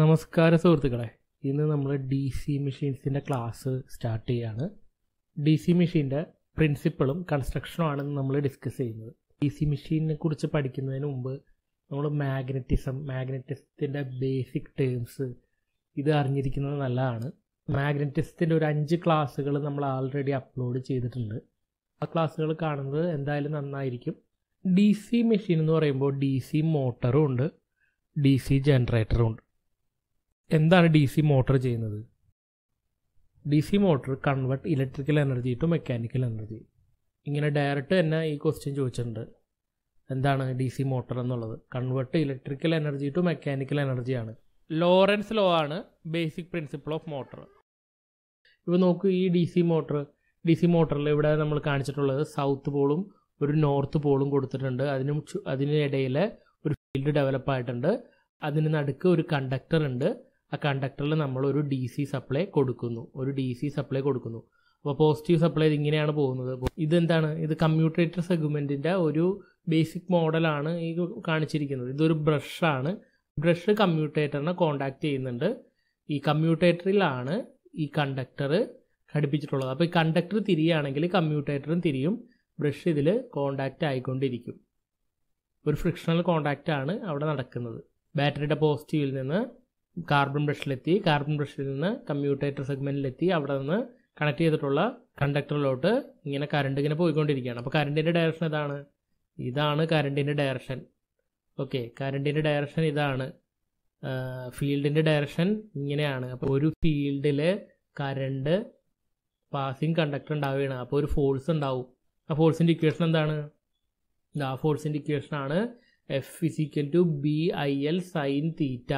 നമസ്കാര സുഹൃത്തുക്കളെ ഇന്ന് നമ്മൾ ഡി സി മെഷീൻസിൻ്റെ ക്ലാസ് സ്റ്റാർട്ട് ചെയ്യാണ് ഡി സി മെഷീൻ്റെ പ്രിൻസിപ്പിളും കൺസ്ട്രക്ഷനും ആണ് നമ്മൾ ഡിസ്കസ് ചെയ്യുന്നത് ഡി സി മെഷീനെ കുറിച്ച് പഠിക്കുന്നതിന് മുമ്പ് നമ്മൾ മാഗ്നറ്റിസം മാഗ്നറ്റിസത്തിൻ്റെ ബേസിക് ടേംസ് ഇത് അറിഞ്ഞിരിക്കുന്നത് നല്ലതാണ് മാഗ്നറ്റിസത്തിൻ്റെ ഒരു അഞ്ച് ക്ലാസ്സുകൾ നമ്മൾ ആൾറെഡി അപ്ലോഡ് ചെയ്തിട്ടുണ്ട് ആ ക്ലാസ്സുകൾ കാണുന്നത് എന്തായാലും നന്നായിരിക്കും ഡി സി മെഷീൻ എന്ന് പറയുമ്പോൾ ഡി സി മോട്ടറും ഉണ്ട് ഡി സി ജനറേറ്ററും ഉണ്ട് എന്താണ് ഡി സി മോട്ടർ ചെയ്യുന്നത് D C motor convert electrical energy to mechanical energy ഇങ്ങനെ ഡയറക്റ്റ് തന്നെ ഈ ക്വസ്റ്റ്യൻ ചോദിച്ചിട്ടുണ്ട് എന്താണ് ഡി സി മോട്ടർ എന്നുള്ളത് convert electrical energy to mechanical എനർജിയാണ് ലോറൻസ് ലോ ആണ് ബേസിക് പ്രിൻസിപ്പിൾ ഓഫ് മോട്ടർ ഇപ്പോൾ നോക്കൂ ഈ D C motor D C മോട്ടറിൽ ഇവിടെ നമ്മൾ കാണിച്ചിട്ടുള്ളത് സൗത്ത് പോളും ഒരു നോർത്ത് പോളും കൊടുത്തിട്ടുണ്ട് അതിനും അതിനിടയിൽ ഒരു ഫീൽഡ് ഡെവലപ്പ് ആയിട്ടുണ്ട് അതിന് നടുക്ക് ഒരു കണ്ടക്ടർ ഉണ്ട് ആ കണ്ടക്ടറിൽ നമ്മൾ ഒരു ഡി സി സപ്ലൈ കൊടുക്കുന്നു ഒരു ഡി സി സപ്ലൈ കൊടുക്കുന്നു അപ്പോൾ പോസിറ്റീവ് സപ്ലൈ ഇതിങ്ങനെയാണ് പോകുന്നത് ഇതെന്താണ് ഇത് കമ്മ്യൂട്ടേറ്റർ സെഗ്മെൻറ്റിൻ്റെ ഒരു ബേസിക് മോഡലാണ് ഈ കാണിച്ചിരിക്കുന്നത് ഇതൊരു ബ്രഷാണ് ബ്രഷ് കമ്മ്യൂട്ടേറ്ററിനെ കോണ്ടാക്ട് ചെയ്യുന്നുണ്ട് ഈ കമ്മ്യൂട്ടേറ്ററിലാണ് ഈ കണ്ടക്ടർ ഘടിപ്പിച്ചിട്ടുള്ളത് അപ്പോൾ ഈ കണ്ടക്ടർ തിരിയുകയാണെങ്കിൽ കമ്മ്യൂട്ടേറ്ററും തിരിയും ബ്രഷ് ഇതിൽ കോണ്ടാക്റ്റ് ആയിക്കൊണ്ടിരിക്കും ഒരു ഫ്രിക്ഷണൽ കോണ്ടാക്റ്റ് ആണ് അവിടെ നടക്കുന്നത് ബാറ്ററിയുടെ പോസിറ്റീവിൽ നിന്ന് കാർബൺ ബ്രഷിലെത്തി കാർബൺ ബ്രഷിൽ നിന്ന് കമ്മ്യൂട്ടേറ്റർ സെഗ്മെന്റിലെത്തി അവിടെ നിന്ന് കണക്ട് ചെയ്തിട്ടുള്ള കണ്ടക്ടറിലോട്ട് ഇങ്ങനെ കറണ്ട് ഇങ്ങനെ പോയിക്കൊണ്ടിരിക്കുകയാണ് അപ്പോൾ കറണ്ടിൻ്റെ ഡയറക്ഷൻ ഇതാണ് ഇതാണ് കറണ്ടിൻ്റെ ഡയറക്ഷൻ ഓക്കെ കറണ്ടിൻ്റെ ഡയറക്ഷൻ ഇതാണ് ഫീൽഡിൻ്റെ ഡയറക്ഷൻ ഇങ്ങനെയാണ് അപ്പോൾ ഒരു ഫീൽഡിൽ കറണ്ട് പാസിങ് കണ്ടക്ടർ ഉണ്ടാവുകയാണ് അപ്പോൾ ഒരു ഫോഴ്സ് ഉണ്ടാവും ആ ഫോഴ്സിൻ്റെ ഇക്വേഷൻ എന്താണ് ആ ഫോഴ്സിൻ്റെ ആണ് F is equal to B I L sine theta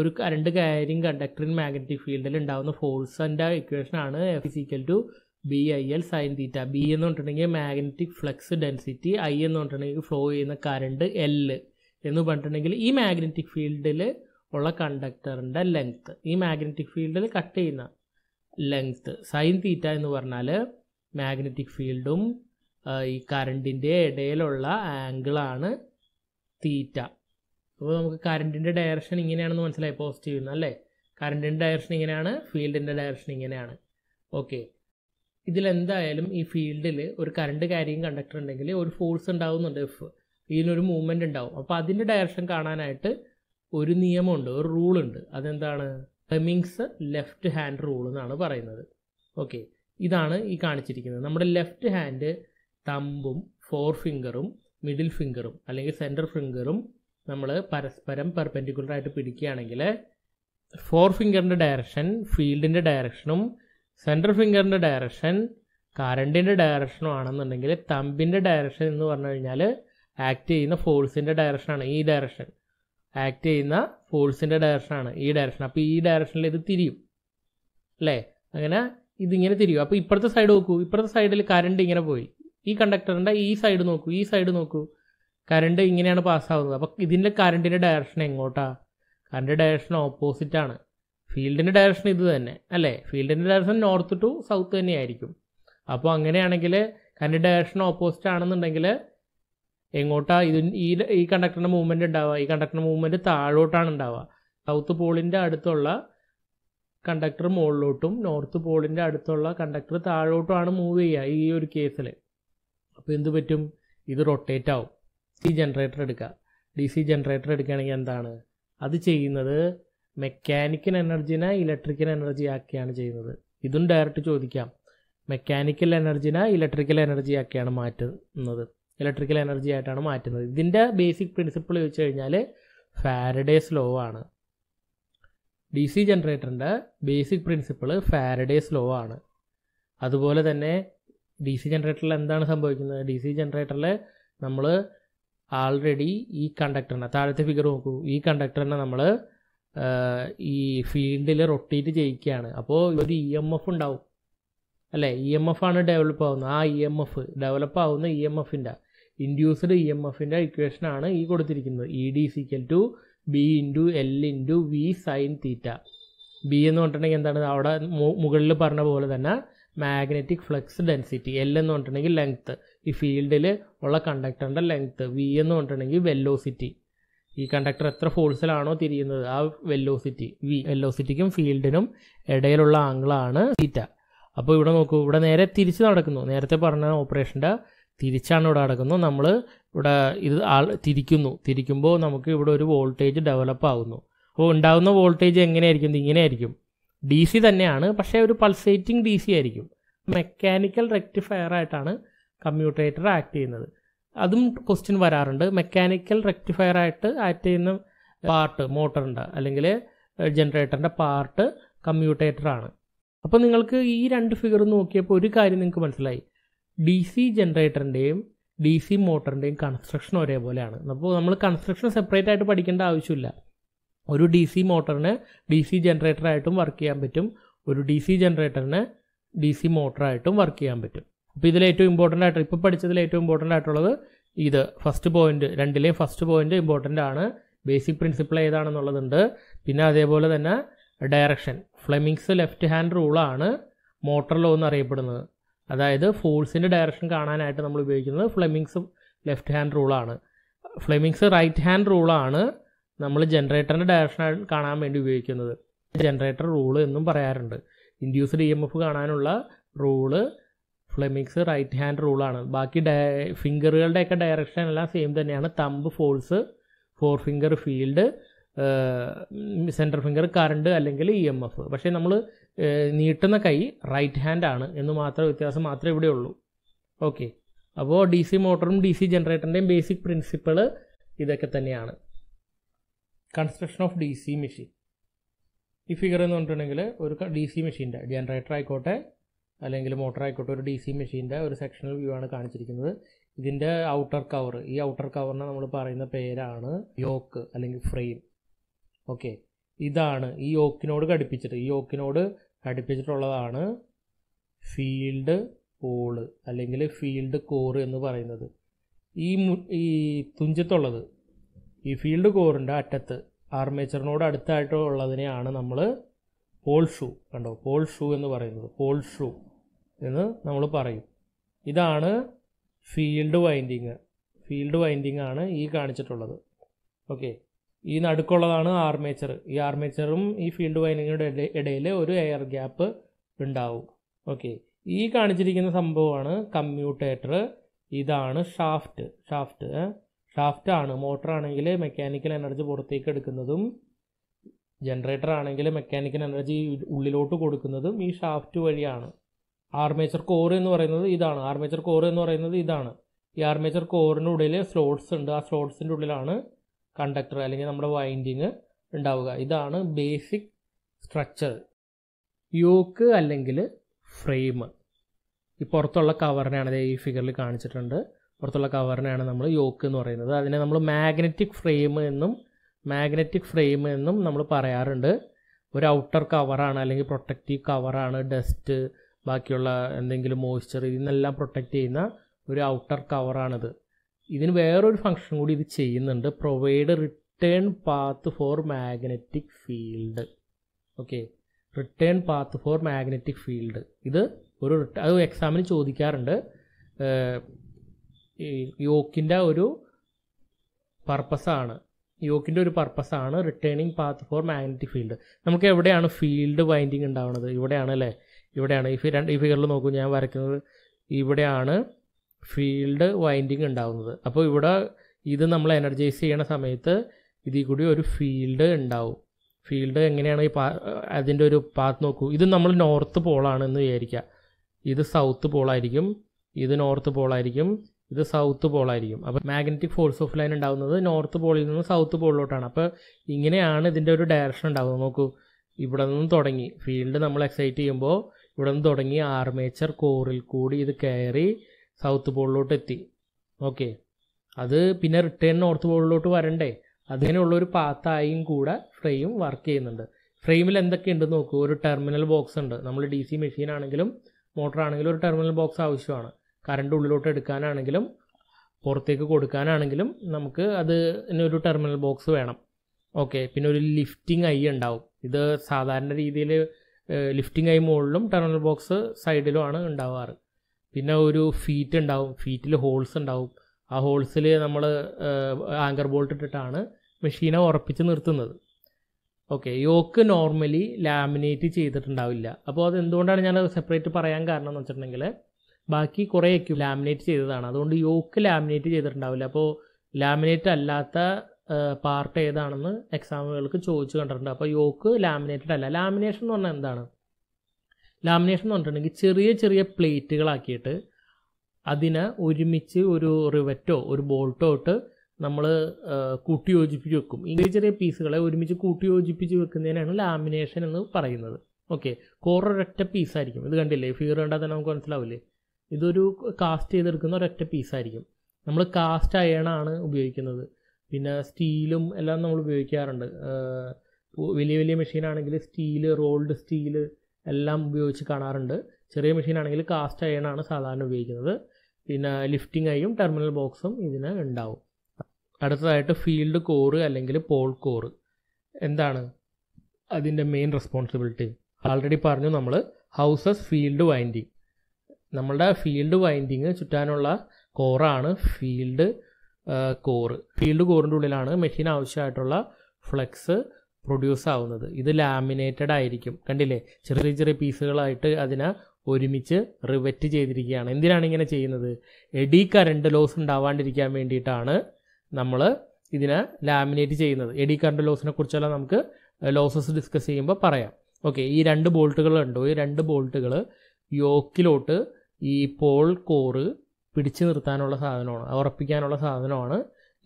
ഒരു കറണ്ട് കാര്യം കണ്ടക്ടർ ഇൻ മാഗ്നറ്റിക് ഫീൽഡിൽ ഉണ്ടാകുന്ന ഫോഴ്സിൻ്റെ ആണ് F is equal to B I L sine theta B എന്ന് പറഞ്ഞിട്ടുണ്ടെങ്കിൽ മാഗ്നറ്റിക് ഫ്ലക്സ് ഡെൻസിറ്റി ഐ എന്ന് പറഞ്ഞിട്ടുണ്ടെങ്കിൽ ഫ്ലോ ചെയ്യുന്ന കറണ്ട് എൽ എന്ന് പറഞ്ഞിട്ടുണ്ടെങ്കിൽ ഈ മാഗ്നറ്റിക് ഫീൽഡിൽ ഉള്ള കണ്ടക്ടറിൻ്റെ ലെങ്ത്ത് ഈ മാഗ്നറ്റിക് ഫീൽഡിൽ കട്ട് ചെയ്യുന്ന ലെങ്ത്ത് സൈൻ തീറ്റ എന്ന് പറഞ്ഞാൽ മാഗ്നറ്റിക് ഫീൽഡും ഈ കറണ്ടിൻ്റെ ഇടയിലുള്ള ആംഗിളാണ് തീറ്റ അപ്പോൾ നമുക്ക് കറണ്ടിൻ്റെ ഡയറക്ഷൻ ഇങ്ങനെയാണെന്ന് മനസ്സിലായി പോസിറ്റീവ് അല്ലേ കറണ്ടിൻ്റെ ഡയറക്ഷൻ ഇങ്ങനെയാണ് ഫീൽഡിൻ്റെ ഡയറക്ഷൻ ഇങ്ങനെയാണ് ഓക്കെ ഇതിലെന്തായാലും ഈ ഫീൽഡിൽ ഒരു കറണ്ട് കാര്യം കണ്ടക്ടർ ഉണ്ടെങ്കിൽ ഒരു ഫോഴ്സ് ഉണ്ടാവുന്നുണ്ട് എഫ് ഇതിനൊരു മൂവ്മെൻ്റ് ഉണ്ടാവും അപ്പോൾ അതിൻ്റെ ഡയറക്ഷൻ കാണാനായിട്ട് ഒരു നിയമമുണ്ട് ഒരു റൂളുണ്ട് അതെന്താണ് ഹെമിങ്സ് ലെഫ്റ്റ് ഹാൻഡ് റൂൾ എന്നാണ് പറയുന്നത് ഓക്കെ ഇതാണ് ഈ കാണിച്ചിരിക്കുന്നത് നമ്മുടെ ലെഫ്റ്റ് ഹാൻഡ് തമ്പും ഫോർ ഫിംഗറും മിഡിൽ ഫിംഗറും അല്ലെങ്കിൽ സെൻറ്റർ ഫിംഗറും നമ്മൾ പരസ്പരം പെർപെൻഡിക്കുലറായിട്ട് പിടിക്കുകയാണെങ്കിൽ ഫോർ ഫിംഗറിൻ്റെ ഡയറക്ഷൻ ഫീൽഡിൻ്റെ ഡയറക്ഷനും സെൻട്രൽ ഫിംഗറിൻ്റെ ഡയറക്ഷൻ കറണ്ടിൻ്റെ ഡയറക്ഷനും ആണെന്നുണ്ടെങ്കിൽ തമ്പിൻ്റെ ഡയറക്ഷൻ എന്ന് പറഞ്ഞു കഴിഞ്ഞാൽ ആക്ട് ചെയ്യുന്ന ഫോഴ്സിൻ്റെ ഡയറക്ഷനാണ് ഈ ഡയറക്ഷൻ ആക്ട് ചെയ്യുന്ന ഫോഴ്സിൻ്റെ ഡയറക്ഷനാണ് ഈ ഡയറക്ഷൻ അപ്പോൾ ഈ ഡയറക്ഷനിൽ ഇത് തിരിയും അല്ലേ അങ്ങനെ ഇതിങ്ങനെ തിരിയും അപ്പോൾ ഇപ്പുറത്തെ സൈഡ് നോക്കൂ ഇപ്പുറത്തെ സൈഡിൽ കറണ്ട് ഇങ്ങനെ പോയി ഈ കണ്ടക്ടറിൻ്റെ ഈ സൈഡ് നോക്കൂ ഈ സൈഡ് നോക്കൂ കറണ്ട് ഇങ്ങനെയാണ് പാസ്സാവുന്നത് അപ്പോൾ ഇതിൻ്റെ കറണ്ടിൻ്റെ ഡയറക്ഷൻ എങ്ങോട്ടാണ് കറണ്ട് ഡയറക്ഷൻ ഓപ്പോസിറ്റാണ് ഫീൽഡിൻ്റെ ഡയറക്ഷൻ ഇത് തന്നെ അല്ലേ ഫീൽഡിൻ്റെ ഡയറക്ഷൻ നോർത്ത് ടു സൗത്ത് തന്നെയായിരിക്കും അപ്പോൾ അങ്ങനെയാണെങ്കിൽ കറണ്ട് ഡയറക്ഷൻ ഓപ്പോസിറ്റ് ആണെന്നുണ്ടെങ്കിൽ എങ്ങോട്ടാ ഇത് ഈ ഈ കണ്ടക്ടറിൻ്റെ മൂവ്മെൻറ്റ് ഉണ്ടാവുക ഈ കണ്ടക്ടറിൻ്റെ മൂവ്മെൻറ്റ് താഴോട്ടാണ് ഉണ്ടാവുക സൗത്ത് പോളിൻ്റെ അടുത്തുള്ള കണ്ടക്ടർ മുകളിലോട്ടും നോർത്ത് പോളിൻ്റെ അടുത്തുള്ള കണ്ടക്ടർ താഴോട്ടുമാണ് മൂവ് ചെയ്യുക ഈ ഒരു കേസിൽ അപ്പോൾ എന്ത് പറ്റും ഇത് റൊട്ടേറ്റ് ആവും സി ജനറേറ്റർ എടുക്കുക ഡി സി ജനറേറ്റർ എടുക്കുകയാണെങ്കിൽ എന്താണ് അത് ചെയ്യുന്നത് മെക്കാനിക്കൽ എനർജിനെ ഇലക്ട്രിക്കൽ എനർജി ആക്കിയാണ് ചെയ്യുന്നത് ഇതും ഡയറക്റ്റ് ചോദിക്കാം മെക്കാനിക്കൽ എനർജിനെ ഇലക്ട്രിക്കൽ എനർജി ആക്കിയാണ് മാറ്റുന്നത് ഇലക്ട്രിക്കൽ എനർജി ആയിട്ടാണ് മാറ്റുന്നത് ഇതിൻ്റെ ബേസിക് പ്രിൻസിപ്പിൾ ചോദിച്ചു കഴിഞ്ഞാൽ ഫാരഡേസ് ലോ ആണ് ഡി സി ജനറേറ്ററിൻ്റെ ബേസിക് പ്രിൻസിപ്പിൾ ഫാരഡേസ് ലോ ആണ് അതുപോലെ തന്നെ ഡി സി ജനറേറ്ററിൽ എന്താണ് സംഭവിക്കുന്നത് ഡി സി ജനറേറ്ററിൽ നമ്മൾ ആൾറെഡി ഈ കണ്ടക്ടറിനെ താഴത്തെ ഫിഗർ നോക്കൂ ഈ കണ്ടക്ടറിനെ നമ്മൾ ഈ ഫീൽഡിൽ റൊട്ടേറ്റ് ചെയ്യിക്കുകയാണ് അപ്പോൾ ഒരു ഇ എം എഫ് ഉണ്ടാവും അല്ലേ ഇ എം എഫ് ആണ് ഡെവലപ്പ് ആവുന്നത് ആ ഇ എം എഫ് ഡെവലപ്പ് ആവുന്ന ഇ എം എഫിൻ്റെ ഇൻഡ്യൂസ്ഡ് ഇ എം എഫിൻ്റെ ഇക്വേഷനാണ് ഈ കൊടുത്തിരിക്കുന്നത് ഇ ഡി is equal to B into L into V sine theta B എന്ന് പറഞ്ഞിട്ടുണ്ടെങ്കിൽ എന്താണ് അവിടെ മുകളിൽ പറഞ്ഞ പോലെ തന്നെ മാഗ്നറ്റിക് ഫ്ലക്സ് ഡെൻസിറ്റി എൽ എന്ന് പറഞ്ഞിട്ടുണ്ടെങ്കിൽ ലെങ്ത്ത് ഈ ഫീൽഡിൽ ഉള്ള കണ്ടക്ടറിൻ്റെ ലെങ്ത്ത് വി എന്ന് പറഞ്ഞിട്ടുണ്ടെങ്കിൽ വെല്ലോസിറ്റി ഈ കണ്ടക്ടർ എത്ര ഫോഴ്സിലാണോ തിരിയുന്നത് ആ വെല്ലോസിറ്റി വി വെല്ലോസിറ്റിക്കും ഫീൽഡിനും ഇടയിലുള്ള ആംഗിളാണ് തീറ്റ അപ്പോൾ ഇവിടെ നോക്കൂ ഇവിടെ നേരെ തിരിച്ച് നടക്കുന്നു നേരത്തെ പറഞ്ഞ ഓപ്പറേഷൻ്റെ തിരിച്ചാണ് ഇവിടെ നടക്കുന്നത് നമ്മൾ ഇവിടെ ഇത് ആൾ തിരിക്കുന്നു തിരിക്കുമ്പോൾ നമുക്ക് ഇവിടെ ഒരു വോൾട്ടേജ് ഡെവലപ്പ് ആകുന്നു അപ്പോൾ ഉണ്ടാകുന്ന വോൾട്ടേജ് എങ്ങനെയായിരിക്കും ഇങ്ങനെയായിരിക്കും ഡി സി തന്നെയാണ് പക്ഷേ ഒരു പൾസേറ്റിംഗ് ഡി സി ആയിരിക്കും മെക്കാനിക്കൽ റെക്ടിഫയർ ആയിട്ടാണ് കമ്മ്യൂട്ടേറ്റർ ആക്ട് ചെയ്യുന്നത് അതും ക്വസ്റ്റ്യൻ വരാറുണ്ട് മെക്കാനിക്കൽ റെക്ടിഫയർ ആയിട്ട് ആക്ട് ചെയ്യുന്ന പാർട്ട് മോട്ടറിൻ്റെ അല്ലെങ്കിൽ ജനറേറ്ററിൻ്റെ പാർട്ട് കമ്മ്യൂട്ടേറ്ററാണ് അപ്പോൾ നിങ്ങൾക്ക് ഈ രണ്ട് ഫിഗർ നോക്കിയപ്പോൾ ഒരു കാര്യം നിങ്ങൾക്ക് മനസ്സിലായി ഡി സി ജനറേറ്ററിൻ്റെയും ഡി സി മോട്ടറിൻ്റെയും കൺസ്ട്രക്ഷൻ ഒരേപോലെയാണ് അപ്പോൾ നമ്മൾ കൺസ്ട്രക്ഷൻ സെപ്പറേറ്റ് ആയിട്ട് പഠിക്കേണ്ട ആവശ്യമില്ല ഒരു ഡി സി മോട്ടറിന് ഡി സി ജനറേറ്ററായിട്ടും വർക്ക് ചെയ്യാൻ പറ്റും ഒരു ഡി സി ജനറേറ്ററിന് ഡി സി മോട്ടറായിട്ടും വർക്ക് ചെയ്യാൻ പറ്റും അപ്പോൾ ഇതിൽ ഏറ്റവും ഇമ്പോർട്ടൻ്റ് ആയിട്ട് ഇപ്പോൾ പഠിച്ചതിൽ ഏറ്റവും ഇമ്പോർട്ടൻ്റ് ആയിട്ടുള്ളത് ഇത് ഫസ്റ്റ് പോയിന്റ് രണ്ടിലെയും ഫസ്റ്റ് പോയിന്റ് ഇമ്പോർട്ടൻ്റ് ആണ് ബേസിക് പ്രിൻസിപ്പിൾ ഏതാണെന്നുള്ളതുണ്ട് പിന്നെ അതേപോലെ തന്നെ ഡയറക്ഷൻ ഫ്ലെമിങ്സ് ലെഫ്റ്റ് ഹാൻഡ് റൂളാണ് മോട്ടർ ലോ എന്നറിയപ്പെടുന്നത് അതായത് ഫോഴ്സിൻ്റെ ഡയറക്ഷൻ കാണാനായിട്ട് നമ്മൾ ഉപയോഗിക്കുന്നത് ഫ്ലെമിങ്സ് ലെഫ്റ്റ് ഹാൻഡ് റൂളാണ് ഫ്ലെമിങ്സ് റൈറ്റ് ഹാൻഡ് റൂളാണ് നമ്മൾ ജനറേറ്ററിൻ്റെ ഡയറക്ഷൻ കാണാൻ വേണ്ടി ഉപയോഗിക്കുന്നത് ജനറേറ്റർ റൂള് എന്നും പറയാറുണ്ട് ഇൻഡ്യൂസ്ഡ് ഇ എം എഫ് കാണാനുള്ള റൂള് ഫ്ലെമിക്സ് റൈറ്റ് ഹാൻഡ് റൂളാണ് ബാക്കി ഡയ ഫിംഗറുകളുടെയൊക്കെ ഡയറക്ഷൻ എല്ലാം സെയിം തന്നെയാണ് thumb force four finger field centre finger current അല്ലെങ്കിൽ ഇ എം എഫ് പക്ഷേ നമ്മൾ നീട്ടുന്ന കൈ റൈറ്റ് ഹാൻഡ് ആണ് എന്ന് മാത്രം വ്യത്യാസം മാത്രമേ ഇവിടെ ഉള്ളൂ ഓക്കെ അപ്പോൾ ഡി സി മോട്ടറും ഡി സി ജനറേറ്ററിൻ്റെയും ബേസിക് പ്രിൻസിപ്പിൾ ഇതൊക്കെ തന്നെയാണ് construction of D C machine ഈ ഫിഗർ എന്ന് പറഞ്ഞിട്ടുണ്ടെങ്കിൽ ഒരു ഡി സി മെഷീൻ്റെ ജനറേറ്റർ ആയിക്കോട്ടെ അല്ലെങ്കിൽ മോട്ടർ ആയിക്കോട്ടെ ഒരു ഡി സി മെഷീൻ്റെ ഒരു സെക്ഷണൽ വ്യൂ ആണ് കാണിച്ചിരിക്കുന്നത് ഇതിൻ്റെ ഔട്ടർ കവർ ഈ ഔട്ടർ കവറിനെ നമ്മൾ പറയുന്ന പേരാണ് യോക്ക് അല്ലെങ്കിൽ ഫ്രെയിം ഓക്കെ ഇതാണ് ഈ യോക്കിനോട് ഘടിപ്പിച്ചിട്ട് ഈ യോക്കിനോട് ഘടിപ്പിച്ചിട്ടുള്ളതാണ് ഫീൽഡ് പോള് അല്ലെങ്കിൽ ഫീൽഡ് കോർ എന്ന് പറയുന്നത് ഈ ഈ തുഞ്ചത്തുള്ളത് ഈ ഫീൽഡ് കോറിൻ്റെ അറ്റത്ത് ആർമേച്ചറിനോട് അടുത്തായിട്ടുള്ളതിനെയാണ് നമ്മൾ പോൾ ഷൂ കണ്ടോ പോൾ ഷൂ എന്ന് പറയുന്നത് പോൾ ഷൂ എന്ന് നമ്മൾ പറയും ഇതാണ് ഫീൽഡ് വൈൻഡിങ് ഫീൽഡ് വൈൻഡിങ് ആണ് ഈ കാണിച്ചിട്ടുള്ളത് ഓക്കെ ഈ നടുക്കുള്ളതാണ് ആർമേച്ചർ ഈ ആർമേച്ചറും ഈ ഫീൽഡ് വൈൻഡിങ്ങിൻ്റെ ഇടയിൽ ഒരു എയർ ഗ്യാപ്പ് ഉണ്ടാവും ഓക്കെ ഈ കാണിച്ചിരിക്കുന്ന സംഭവമാണ് കമ്മ്യൂട്ടേറ്റർ ഇതാണ് ഷാഫ്റ്റ് ഷാഫ്റ്റ് ഷാഫ്റ്റ് ആണ് മോട്ടർ ആണെങ്കിൽ മെക്കാനിക്കൽ എനർജി പുറത്തേക്ക് എടുക്കുന്നതും ജനറേറ്റർ ആണെങ്കിൽ മെക്കാനിക്കൽ എനർജി ഉള്ളിലോട്ട് കൊടുക്കുന്നതും ഈ ഷാഫ്റ്റ് വഴിയാണ് ആർമേച്ചർ കോർ എന്ന് പറയുന്നത് ഇതാണ് ആർമേച്ചർ കോർ എന്ന് പറയുന്നത് ഇതാണ് ഈ ആർമേച്ചർ കോറിൻ്റെ ഉള്ളിൽ സ്ലോട്ട്സ് ഉണ്ട് ആ സ്ലോട്ട്സിൻ്റെ ഉള്ളിലാണ് കണ്ടക്ടർ അല്ലെങ്കിൽ നമ്മുടെ വൈൻഡിങ് ഉണ്ടാവുക ഇതാണ് ബേസിക് സ്ട്രക്ചർ യോക്ക് അല്ലെങ്കിൽ ഫ്രെയിം ഈ പുറത്തുള്ള കവറിനെയാണ് ഈ ഫിഗറിൽ കാണിച്ചിട്ടുണ്ട് പുറത്തുള്ള കവറിനെയാണ് നമ്മൾ യോക്ക് എന്ന് പറയുന്നത് അതിനെ നമ്മൾ മാഗ്നറ്റിക് ഫ്രെയിം എന്നും മാഗ്നറ്റിക് ഫ്രെയിം എന്നും നമ്മൾ പറയാറുണ്ട് ഒരു ഔട്ടർ കവറാണ് അല്ലെങ്കിൽ പ്രൊട്ടക്റ്റീവ് കവറാണ് ഡസ്റ്റ് ബാക്കിയുള്ള എന്തെങ്കിലും മോയ്സ്ചർ ഇതിനെല്ലാം പ്രൊട്ടക്റ്റ് ചെയ്യുന്ന ഒരു ഔട്ടർ കവറാണിത് ഇതിന് വേറൊരു ഫങ്ഷൻ കൂടി ഇത് ചെയ്യുന്നുണ്ട് provide return path for magnetic field okay return path for magnetic field ഇത് ഒരു അത് എക്സാമിന് ചോദിക്കാറുണ്ട് യോക്കിൻ്റെ ഒരു പർപ്പസാണ് യോക്കിൻ്റെ ഒരു പർപ്പസാണ് returning path for magnetic field നമുക്ക് എവിടെയാണ് ഫീൽഡ് വൈൻഡിങ് ഉണ്ടാവുന്നത് ഇവിടെയാണ് അല്ലേ ഇവിടെയാണ് ഈ രണ്ട് ഈ ഫിഗറിൽ നോക്കൂ ഞാൻ വരയ്ക്കുന്നത് ഇവിടെയാണ് ഫീൽഡ് വൈൻഡിങ് ഉണ്ടാവുന്നത് അപ്പോൾ ഇവിടെ ഇത് നമ്മൾ എനർജൈസ് ചെയ്യണ സമയത്ത് ഇതിൽ കൂടി ഒരു ഫീൽഡ് ഉണ്ടാവും ഫീൽഡ് എങ്ങനെയാണ് ഈ പാ അതിൻ്റെ ഒരു പാത്ത് നോക്കൂ ഇത് നമ്മൾ നോർത്ത് എന്ന് വിചാരിക്കുക ഇത് സൗത്ത് പോളായിരിക്കും ഇത് നോർത്ത് പോളായിരിക്കും ഇത് സൗത്ത് പോളായിരിക്കും അപ്പോൾ മാഗ്നറ്റിക് ഫോഴ്സ് ഓഫ് ലൈൻ ഉണ്ടാകുന്നത് നോർത്ത് പോളിൽ നിന്ന് സൗത്ത് പോളിലോട്ടാണ് അപ്പോൾ ഇങ്ങനെയാണ് ഇതിൻ്റെ ഒരു ഡയറക്ഷൻ ഉണ്ടാകുന്നത് നോക്കൂ ഇവിടെ നിന്ന് തുടങ്ങി ഫീൽഡ് നമ്മൾ എക്സൈറ്റ് ചെയ്യുമ്പോൾ ഇവിടെ നിന്ന് തുടങ്ങി ആർമേച്ചർ കോറിൽ കൂടി ഇത് കയറി സൗത്ത് പോളിലോട്ട് എത്തി ഓക്കെ അത് പിന്നെ റിട്ടേൺ നോർത്ത് പോളിലോട്ട് വരണ്ടേ അതിനുള്ളൊരു പാത്തായും കൂടെ ഫ്രെയിം വർക്ക് ചെയ്യുന്നുണ്ട് ഫ്രെയിമിൽ എന്തൊക്കെയുണ്ട് നോക്കൂ ഒരു ടെർമിനൽ ബോക്സ് ഉണ്ട് നമ്മൾ ഡി സി മെഷീൻ ആണെങ്കിലും മോട്ടർ ആണെങ്കിലും ഒരു ടെർമിനൽ ബോക്സ് ആവശ്യമാണ് കറണ്ട് ഉള്ളിലോട്ട് എടുക്കാനാണെങ്കിലും പുറത്തേക്ക് കൊടുക്കാനാണെങ്കിലും നമുക്ക് അത് ഒരു ടെർമിനൽ ബോക്സ് വേണം ഓക്കെ പിന്നെ ഒരു ലിഫ്റ്റിംഗ് ഐ ഉണ്ടാവും ഇത് സാധാരണ രീതിയിൽ ലിഫ്റ്റിംഗ് ആയി മുകളിലും ടണൽ ബോക്സ് സൈഡിലും ആണ് ഉണ്ടാവാറ് പിന്നെ ഒരു ഫീറ്റ് ഉണ്ടാവും ഫീറ്റിൽ ഹോൾസ് ഉണ്ടാവും ആ ഹോൾസിൽ നമ്മൾ ആങ്കർ ബോൾട്ട് ഇട്ടിട്ടാണ് മെഷീനെ ഉറപ്പിച്ച് നിർത്തുന്നത് ഓക്കെ യോക്ക് നോർമലി ലാമിനേറ്റ് ചെയ്തിട്ടുണ്ടാവില്ല അപ്പോൾ അത് എന്തുകൊണ്ടാണ് ഞാൻ സെപ്പറേറ്റ് പറയാൻ കാരണം എന്ന് വെച്ചിട്ടുണ്ടെങ്കിൽ ബാക്കി കുറേ ലാമിനേറ്റ് ചെയ്തതാണ് അതുകൊണ്ട് യോക്ക് ലാമിനേറ്റ് ചെയ്തിട്ടുണ്ടാവില്ല അപ്പോൾ ലാമിനേറ്റ് അല്ലാത്ത പാർട്ട് ഏതാണെന്ന് എക്സാമുകൾക്ക് ചോദിച്ചു കണ്ടിട്ടുണ്ട് അപ്പോൾ യോക്ക് ലാമിനേറ്റഡ് അല്ല ലാമിനേഷൻ എന്ന് പറഞ്ഞാൽ എന്താണ് ലാമിനേഷൻ എന്ന് പറഞ്ഞിട്ടുണ്ടെങ്കിൽ ചെറിയ ചെറിയ പ്ലേറ്റുകളാക്കിയിട്ട് അതിനെ ഒരുമിച്ച് ഒരു റിവറ്റോ ഒരു ബോൾട്ടോ ഇട്ട് നമ്മൾ കൂട്ടി യോജിപ്പിച്ച് വെക്കും ഈ ചെറിയ പീസുകളെ ഒരുമിച്ച് കൂട്ടി യോജിപ്പിച്ച് വെക്കുന്നതിനാണ് ലാമിനേഷൻ എന്ന് പറയുന്നത് ഓക്കെ കോർ ഒരൊറ്റ പീസായിരിക്കും ഇത് കണ്ടില്ലേ ഫിഗർ കണ്ടാൽ തന്നെ നമുക്ക് മനസ്സിലാവില്ലേ ഇതൊരു കാസ്റ്റ് ചെയ്തെടുക്കുന്ന ഒരൊറ്റ പീസായിരിക്കും നമ്മൾ കാസ്റ്റ് അയണാണ് ഉപയോഗിക്കുന്നത് പിന്നെ സ്റ്റീലും എല്ലാം നമ്മൾ ഉപയോഗിക്കാറുണ്ട് വലിയ വലിയ മെഷീനാണെങ്കിൽ സ്റ്റീല് റോൾഡ് സ്റ്റീല് എല്ലാം ഉപയോഗിച്ച് കാണാറുണ്ട് ചെറിയ മെഷീനാണെങ്കിൽ കാസ്റ്റ് അയണാണ് സാധാരണ ഉപയോഗിക്കുന്നത് പിന്നെ ലിഫ്റ്റിംഗ് ആയും ടെർമിനൽ ബോക്സും ഇതിന് ഉണ്ടാവും അടുത്തതായിട്ട് ഫീൽഡ് കോറ് അല്ലെങ്കിൽ പോൾ കോറ് എന്താണ് അതിൻ്റെ മെയിൻ റെസ്പോൺസിബിലിറ്റി ഓൾറെഡി പറഞ്ഞു നമ്മൾ ഹൗസസ് ഫീൽഡ് വൈൻഡിങ് നമ്മളുടെ ഫീൽഡ് വൈൻഡിങ് ചുറ്റാനുള്ള കോറാണ് ഫീൽഡ് കോർ ഫീൽഡ് കോറിൻ്റെ ഉള്ളിലാണ് മെഷീൻ ആവശ്യമായിട്ടുള്ള ഫ്ലെക്സ് പ്രൊഡ്യൂസ് ആവുന്നത് ഇത് ലാമിനേറ്റഡ് ആയിരിക്കും കണ്ടില്ലേ ചെറിയ ചെറിയ പീസുകളായിട്ട് അതിനെ ഒരുമിച്ച് റിവെറ്റ് ചെയ്തിരിക്കുകയാണ് എന്തിനാണ് ഇങ്ങനെ ചെയ്യുന്നത് എഡി കറണ്ട് ലോസ് ഉണ്ടാവാണ്ടിരിക്കാൻ വേണ്ടിയിട്ടാണ് നമ്മൾ ഇതിനെ ലാമിനേറ്റ് ചെയ്യുന്നത് എഡി കറണ്ട് ലോസിനെ കുറിച്ചെല്ലാം നമുക്ക് ലോസസ് ഡിസ്കസ് ചെയ്യുമ്പോൾ പറയാം ഓക്കെ ഈ രണ്ട് ബോൾട്ടുകൾ ഉണ്ടോ ഈ രണ്ട് ബോൾട്ടുകൾ യോക്കിലോട്ട് ഈ പോൾ കോറ് പിടിച്ചു നിർത്താനുള്ള സാധനമാണ് ഉറപ്പിക്കാനുള്ള സാധനമാണ്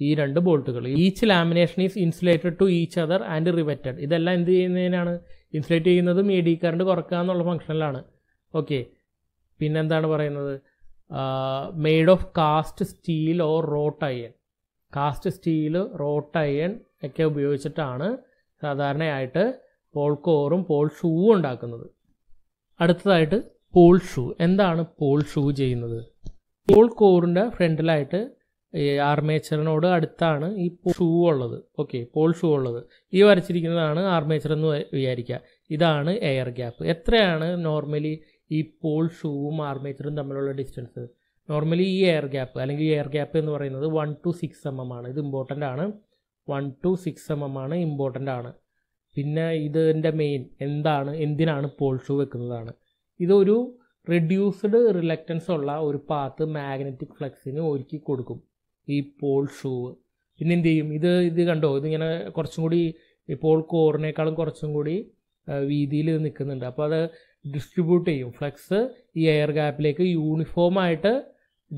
ഈ രണ്ട് ബോൾട്ടുകൾ each lamination is insulated to each other and riveted ഇതെല്ലാം എന്ത് ചെയ്യുന്നതിനാണ് ഇൻസുലേറ്റ് ചെയ്യുന്നത് മീഡിയ കറണ്ട് കുറക്കുക എന്നുള്ള ഫംഗ്ഷനിലാണ് ഓക്കെ പിന്നെന്താണ് പറയുന്നത് made of cast steel or wrought iron cast steel wrought iron ഒക്കെ ഉപയോഗിച്ചിട്ടാണ് സാധാരണയായിട്ട് പോൾ കോറും പോൾ ഷൂവും ഉണ്ടാക്കുന്നത് അടുത്തതായിട്ട് പോൾ ഷൂ എന്താണ് പോൾ ഷൂ ചെയ്യുന്നത് പോൾ കോറിൻ്റെ ഫ്രണ്ടിലായിട്ട് ആർമേച്ചറിനോട് അടുത്താണ് ഈ ഷൂ ഉള്ളത് ഓക്കെ പോൾ ഷൂ ഉള്ളത് ഈ വരച്ചിരിക്കുന്നതാണ് ആർമേച്ചർ എന്ന് വിചാരിക്കുക ഇതാണ് എയർ ഗ്യാപ്പ് എത്രയാണ് നോർമലി ഈ പോൾ ഷൂവും ആർമേച്ചറും തമ്മിലുള്ള ഡിസ്റ്റൻസ് നോർമലി ഈ എയർ ഗ്യാപ്പ് അല്ലെങ്കിൽ എയർ ഗ്യാപ്പ് എന്ന് പറയുന്നത് one two six m m ആണ് ഇത് ഇമ്പോർട്ടൻ്റ് ആണ് one two six m m ആണ് ഇമ്പോർട്ടൻ്റ് ആണ് പിന്നെ ഇതിൻ്റെ മെയിൻ എന്താണ് എന്തിനാണ് പോൾ ഷൂ വെക്കുന്നതാണ് ഇതൊരു റിഡ്യൂസ്ഡ് റിലക്റ്റൻസ് ഉള്ള ഒരു പാത്ത് മാഗ്നറ്റിക് ഫ്ലക്സിന് ഒരുക്കി കൊടുക്കും ഈ പോൾ ഷൂ പിന്നെ എന്ത് ചെയ്യും ഇത് ഇത് കണ്ടോ ഇതിങ്ങനെ കുറച്ചും കൂടി ഇപ്പോൾ കോറിനേക്കാളും കുറച്ചും കൂടി വീതിയിൽ ഇത് നിൽക്കുന്നുണ്ട് അപ്പോൾ അത് ഡിസ്ട്രിബ്യൂട്ട് ചെയ്യും ഫ്ലക്സ് ഈ എയർ ഗ്യാപ്പിലേക്ക് യൂണിഫോമായിട്ട്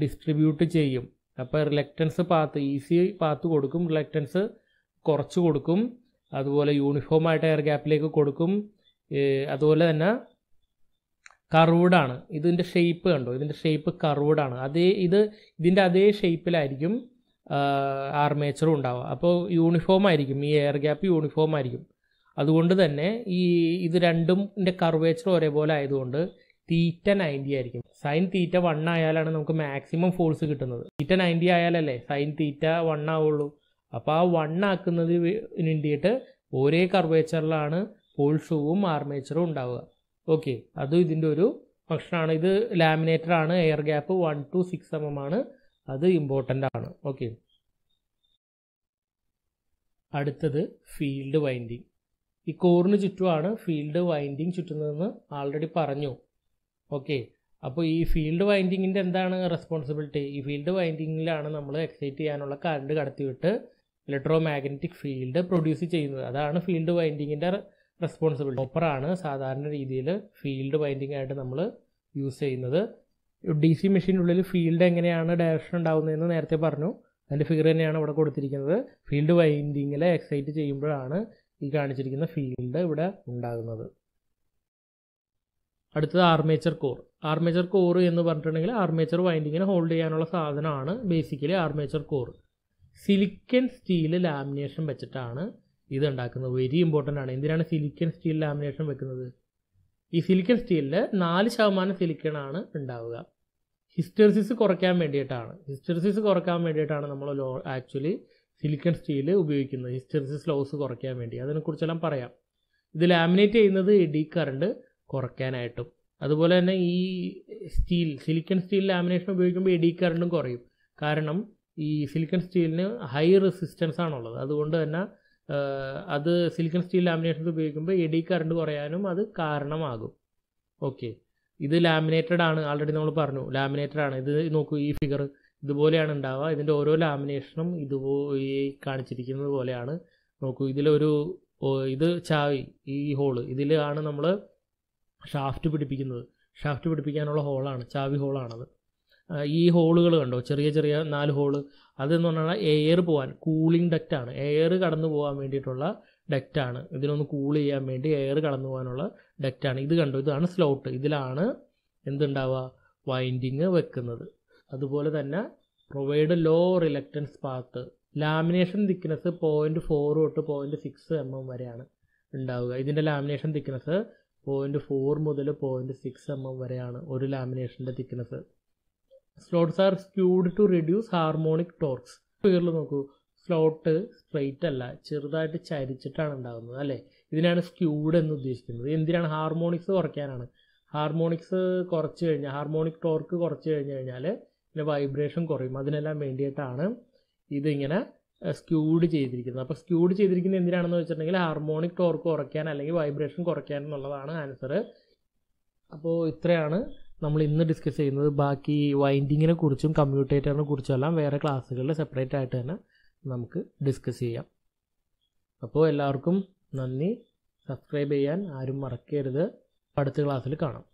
ഡിസ്ട്രിബ്യൂട്ട് ചെയ്യും അപ്പോൾ റിലക്റ്റൻസ് പാത്ത് ഈസി പാത്ത് കൊടുക്കും റിലക്റ്റൻസ് കുറച്ച് കൊടുക്കും അതുപോലെ യൂണിഫോമായിട്ട് എയർ ഗ്യാപ്പിലേക്ക് കൊടുക്കും അതുപോലെ തന്നെ കറൂഡാണ് ഇതിൻ്റെ ഷേപ്പ് കണ്ടോ ഇതിൻ്റെ ഷേപ്പ് കറൂഡാണ് അതേ ഇത് ഇതിൻ്റെ അതേ ഷെയ്പ്പിലായിരിക്കും ആർമേച്ചറും ഉണ്ടാവുക അപ്പോൾ യൂണിഫോം ആയിരിക്കും ഈ എയർ ഗ്യാപ്പ് യൂണിഫോം ആയിരിക്കും അതുകൊണ്ട് തന്നെ ഈ ഇത് രണ്ടും കർവേച്ചർ ഒരേപോലെ ആയതുകൊണ്ട് തീറ്റ നയൻറ്റി ആയിരിക്കും സൈൻ തീറ്റ വൺ ആയാലാണ് നമുക്ക് മാക്സിമം ഫോഴ്സ് കിട്ടുന്നത് തീറ്റ നയൻറ്റി ആയാലല്ലേ സൈൻ തീറ്റ വൺ ആവുള്ളൂ അപ്പോൾ ആ വൺ ആക്കുന്നതിന് വേണ്ടിയിട്ട് ഒരേ കർവേച്ചറിലാണ് ഫോഴ്സും ആർമേച്ചറും ഉണ്ടാവുക ഓക്കെ അതും ഇതിൻ്റെ ഒരു ഫംഗ്ഷനാണ് ഇത് ലാമിനേറ്റഡ് ആണ് air gap one two six m m ആണ് അത് ഇമ്പോർട്ടൻ്റ് ആണ് ഓക്കെ അടുത്തത് ഫീൽഡ് വൈൻഡിങ് ഈ കോറിന് ചുറ്റുമാണ് ഫീൽഡ് വൈൻഡിങ് ചുറ്റുന്നതെന്ന് ആൾറെഡി പറഞ്ഞു ഓക്കെ അപ്പോൾ ഈ ഫീൽഡ് വൈൻഡിങ്ങിൻ്റെ എന്താണ് റെസ്പോൺസിബിലിറ്റി ഈ ഫീൽഡ് വൈൻഡിങ്ങിലാണ് നമ്മൾ എക്സൈറ്റ് ചെയ്യാനുള്ള കറണ്ട് കടത്തിവിട്ട് ഇലക്ട്രോ മാഗ്നറ്റിക് ഫീൽഡ് പ്രൊഡ്യൂസ് ചെയ്യുന്നത് അതാണ് ഫീൽഡ് വൈൻഡിങ്ങിൻ്റെ റെസ്പോൺസിബിൾ ഓപ്പറാണ് സാധാരണ രീതിയിൽ ഫീൽഡ് ബൈൻഡിംഗ് ആയിട്ട് നമ്മൾ യൂസ് ചെയ്യുന്നത് ഡി സി മെഷീനുള്ളിൽ ഫീൽഡ് എങ്ങനെയാണ് ഡയറക്ഷൻ ഉണ്ടാകുന്നതെന്ന് നേരത്തെ പറഞ്ഞു അതിൻ്റെ ഫിഗർ തന്നെയാണ് ഇവിടെ കൊടുത്തിരിക്കുന്നത് ഫീൽഡ് വൈൻഡിങ്ങിൽ എക്സൈറ്റ് ചെയ്യുമ്പോഴാണ് ഈ കാണിച്ചിരിക്കുന്ന ഫീൽഡ് ഇവിടെ ഉണ്ടാകുന്നത് അടുത്തത് ആർമേച്ചർ കോർ ആർമേച്ചർ കോർ എന്ന് പറഞ്ഞിട്ടുണ്ടെങ്കിൽ ആർമേച്ചർ വൈൻഡിങ്ങിനെ ഹോൾഡ് ചെയ്യാനുള്ള സാധനമാണ് basically armature core silicon steel lamination വെച്ചിട്ടാണ് ഇതുണ്ടാക്കുന്നത് വെരി ഇമ്പോർട്ടൻ്റ് ആണ് എന്തിനാണ് സിലിക്കൺ സ്റ്റീൽ ലാമിനേഷൻ വെക്കുന്നത് ഈ സിലിക്കൺ സ്റ്റീലിൽ നാല് ശതമാനം സിലിക്കണാണ് ഉണ്ടാവുക ഹിസ്റ്റർസിസ് കുറയ്ക്കാൻ വേണ്ടിയിട്ടാണ് ഹിസ്റ്റർസിസ് കുറയ്ക്കാൻ വേണ്ടിയിട്ടാണ് നമ്മൾ ലോ ആക്ച്വലി സിലിക്കൺ സ്റ്റീൽ ഉപയോഗിക്കുന്നത് ഹിസ്റ്റർസിസ് ലോസ് കുറയ്ക്കാൻ വേണ്ടി അതിനെക്കുറിച്ചെല്ലാം പറയാം ഇത് ലാമിനേറ്റ് ചെയ്യുന്നത് ഇഡി കറണ്ട് കുറയ്ക്കാനായിട്ടും അതുപോലെ തന്നെ ഈ സ്റ്റീൽ സിലിക്കൺ സ്റ്റീൽ ലാമിനേഷൻ ഉപയോഗിക്കുമ്പോൾ ഇഡി കറണ്ടും കുറയും കാരണം ഈ സിലിക്കൺ സ്റ്റീലിന് ഹൈ റെസിസ്റ്റൻസ് ആണുള്ളത് അതുകൊണ്ട് തന്നെ അത് സിലിക്കൺ സ്റ്റീൽ ലാമിനേഷൻസ് ഉപയോഗിക്കുമ്പോൾ എഡി കറണ്ട് കുറയാനും അത് കാരണമാകും ഓക്കെ ഇത് ലാമിനേറ്റഡ് ആണ് ആൾറെഡി നമ്മൾ പറഞ്ഞു ലാമിനേറ്റഡ് ആണ് ഇത് നോക്കൂ ഈ ഫിഗർ ഇതുപോലെയാണ് ഉണ്ടാവുക ഇതിൻ്റെ ഓരോ ലാമിനേഷനും ഇതുപോലെ കാണിച്ചിരിക്കുന്നത് പോലെയാണ് നോക്കൂ ഇതിലൊരു ഇത് ചാവി ഈ ഹോള് ഇതിലാണ് നമ്മൾ ഷാഫ്റ്റ് പിടിപ്പിക്കുന്നത് ഷാഫ്റ്റ് പിടിപ്പിക്കാനുള്ള ഹോളാണ് ചാവി ഹോളാണത് ഈ ഹോളുകൾ കണ്ടോ ചെറിയ ചെറിയ നാല് ഹോള് അതെന്ന് പറഞ്ഞാൽ എയർ പോകാൻ കൂളിംഗ് ഡക്റ്റാണ് എയർ കടന്നു പോകാൻ വേണ്ടിയിട്ടുള്ള ഡക്റ്റാണ് ഇതിനൊന്ന് കൂൾ ചെയ്യാൻ വേണ്ടി എയർ കടന്നു പോകാനുള്ള ഡക്റ്റാണ് ഇത് കണ്ടോ ഇതാണ് സ്ലോട്ട് ഇതിലാണ് എന്തുണ്ടാവുക വൈൻഡിങ് വെക്കുന്നത് അതുപോലെ തന്നെ provide low reluctance path lamination thickness point four തൊട്ട് പോയിൻറ്റ് സിക്സ് എം എം വരെയാണ് ഉണ്ടാവുക ഇതിൻ്റെ ലാമിനേഷൻ തിക്നെസ് പോയിൻറ്റ് ഫോർ മുതൽ പോയിൻറ്റ് സിക്സ് എം എം വരെയാണ് ഒരു ലാമിനേഷൻ്റെ thickness slots are skewed to reduce harmonic torques പേരിൽ നോക്കൂ സ്ലോട്ട് സ്ട്രെയിറ്റ് അല്ല ചെറുതായിട്ട് ചരിച്ചിട്ടാണ് ഉണ്ടാകുന്നത് അല്ലേ ഇതിനാണ് സ്ക്യൂഡ് എന്ന് ഉദ്ദേശിക്കുന്നത് എന്തിനാണ് ഹാർമോണിക്സ് കുറയ്ക്കാനാണ് ഹാർമോണിക്സ് കുറച്ച് കഴിഞ്ഞാൽ ഹാർമോണിക് ടോർക്ക് കുറച്ച് കഴിഞ്ഞ് കഴിഞ്ഞാൽ പിന്നെ വൈബ്രേഷൻ കുറയും അതിനെല്ലാം വേണ്ടിയിട്ടാണ് ഇതിങ്ങനെ സ്ക്യൂഡ് ചെയ്തിരിക്കുന്നത് അപ്പോൾ സ്ക്യൂഡ് ചെയ്തിരിക്കുന്നത് എന്തിനാണെന്ന് വെച്ചിട്ടുണ്ടെങ്കിൽ ഹാർമോണിക് ടോർക്ക് കുറയ്ക്കാൻ അല്ലെങ്കിൽ വൈബ്രേഷൻ കുറയ്ക്കാൻ എന്നുള്ളതാണ് ആൻസർ അപ്പോൾ ഇത്രയാണ് നമ്മൾ ഇന്ന് ഡിസ്കസ് ചെയ്യുന്നത് ബാക്കി വൈൻഡിങ്ങിനെ കുറിച്ചും കമ്മ്യൂട്ടേറ്ററിനെ എല്ലാം വേറെ ക്ലാസ്സുകളിൽ സെപ്പറേറ്റ് ആയിട്ട് തന്നെ നമുക്ക് ഡിസ്കസ് ചെയ്യാം അപ്പോൾ എല്ലാവർക്കും നന്ദി സബ്സ്ക്രൈബ് ചെയ്യാൻ ആരും മറക്കരുത് അടുത്ത ക്ലാസ്സിൽ കാണാം